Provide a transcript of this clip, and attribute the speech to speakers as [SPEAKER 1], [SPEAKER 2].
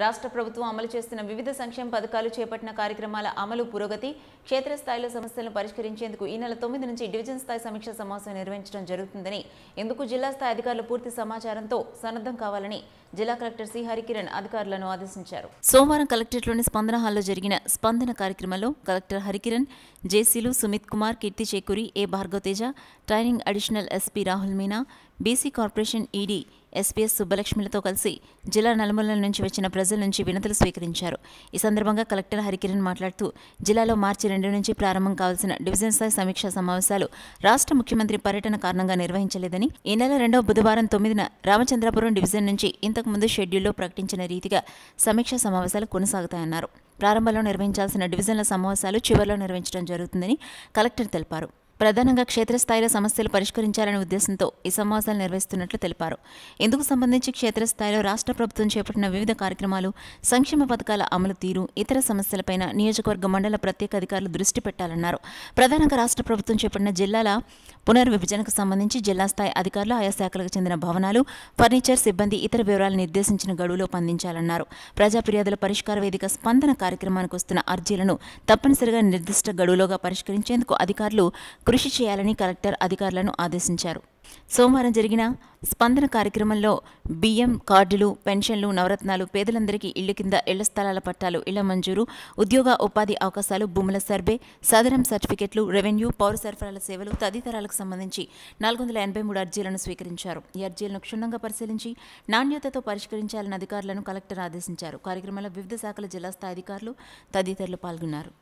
[SPEAKER 1] రాష్ట్ర ప్రభుత్వం అమలు చేస్తున్న వివిధ సంక్షేమ పథకాలు చేపట్టిన కార్యక్రమాల అమలు పురోగతి క్షేత్రస్థాయిలో సమస్యలను పరిష్కరించేందుకు ఈ నెల తొమ్మిది నుంచి డివిజన్ స్థాయి సమీక్ష సమావేశం నిర్వహించడం జరుగుతుందని ఇందుకు జిల్లా స్థాయి అధికారులు పూర్తి సమాచారంతో సన్నద్ధం కావాలని జిల్లా కలెక్టర్ సి హరికిరణ్ అధికారులను ఆదేశించారు సోమవారం కలెక్టరేట్లోని స్పందన హాల్లో జరిగిన స్పందన కార్యక్రమంలో కలెక్టర్ హరికిరణ్ జేసీలు Sumit Kumar Keerthi Chekuri A Bhargavateja training additional SP Rahul Meena BC corporation ED SPS సుబ్బలక్ష్మిలతో కలిసి జిల్లా నలుమూలల నుంచి వచ్చిన ప్రజల నుంచి వినతులు స్వీకరించారు ఈ సందర్భంగా కలెక్టర్ హరికిరణ్ మాట్లాడుతూ జిల్లాలో మార్చి రెండు నుంచి ప్రారంభం కావాల్సిన డివిజన్ స్థాయి సమీక్షా సమావేశాలు రాష్ట్ర ముఖ్యమంత్రి పర్యటన కారణంగా నిర్వహించలేదని ఈ నెల రెండవ బుధవారం తొమ్మిదిన రామచంద్రపురం డివిజన్ నుంచి ఇంతకుముందు షెడ్యూల్లో ప్రకటించిన రీతిగా సమీక్షా సమావేశాలు కొనసాగుతాయన్నారు ప్రారంభంలో నిర్వహించాల్సిన డివిజన్ల సమావేశాలు చివరిలో నిర్వహించడం జరుగుతుందని కలెక్టర్ తెలిపారు ప్రధానంగా క్షేత్రస్థాయిలో సమస్యలు పరిష్కరించాలనే ఉద్దేశంతో ఈ సమావేశాలు నిర్వహిస్తున్నట్లు తెలిపారు ఇందుకు సంబంధించి క్షేత్రస్థాయిలో రాష్ట్ర ప్రభుత్వం చేపట్టిన వివిధ కార్యక్రమాలు సంక్షేమ పథకాల అమలు తీరు ఇతర సమస్యలపైన నియోజకవర్గ మండల ప్రత్యేక అధికారులు దృష్టి పెట్టాలన్నారు ప్రధానంగా రాష్ట్ర ప్రభుత్వం చేపట్టిన జిల్లాల పునర్విభజనకు సంబంధించి జిల్లా స్థాయి అధికారులు ఆయా శాఖలకు చెందిన భవనాలు ఫర్నిచర్ సిబ్బంది ఇతర వివరాలు నిర్దేశించిన గడువులో పందించాలన్నారు ప్రజా ఫిర్యాదుల పరిష్కార వేదిక స్పందన కార్యక్రమానికి వస్తున్న అర్జీలను తప్పనిసరిగా నిర్దిష్ట గడువులోగా పరిష్కరించేందుకు అధికారులు కృషి చేయాలని కలెక్టర్ అధికారులను ఆదేశించారు సోమవారం జరిగిన స్పందన కార్యక్రమంలో బియ్యం కార్డులు పెన్షన్లు నవరత్నాలు పేదలందరికీ ఇళ్ల కింద ఇళ్ల స్థలాల పట్టాలు ఇళ్ల మంజూరు ఉద్యోగ ఉపాధి అవకాశాలు భూముల సర్వే సదరం సర్టిఫికెట్లు రెవెన్యూ పౌర సరఫరాల సేవలు తదితరాలకు సంబంధించి నాలుగు వందల ఎనభై మూడు అర్జీలను స్వీకరించారు ఈ అర్జీలను క్షుణ్ణంగా పరిశీలించి నాణ్యతతో పరిష్కరించాలని అధికారులను కలెక్టర్ ఆదేశించారు కార్యక్రమంలో వివిధ శాఖల జిల్లా స్థాయి అధికారులు తదితరులు పాల్గొన్నారు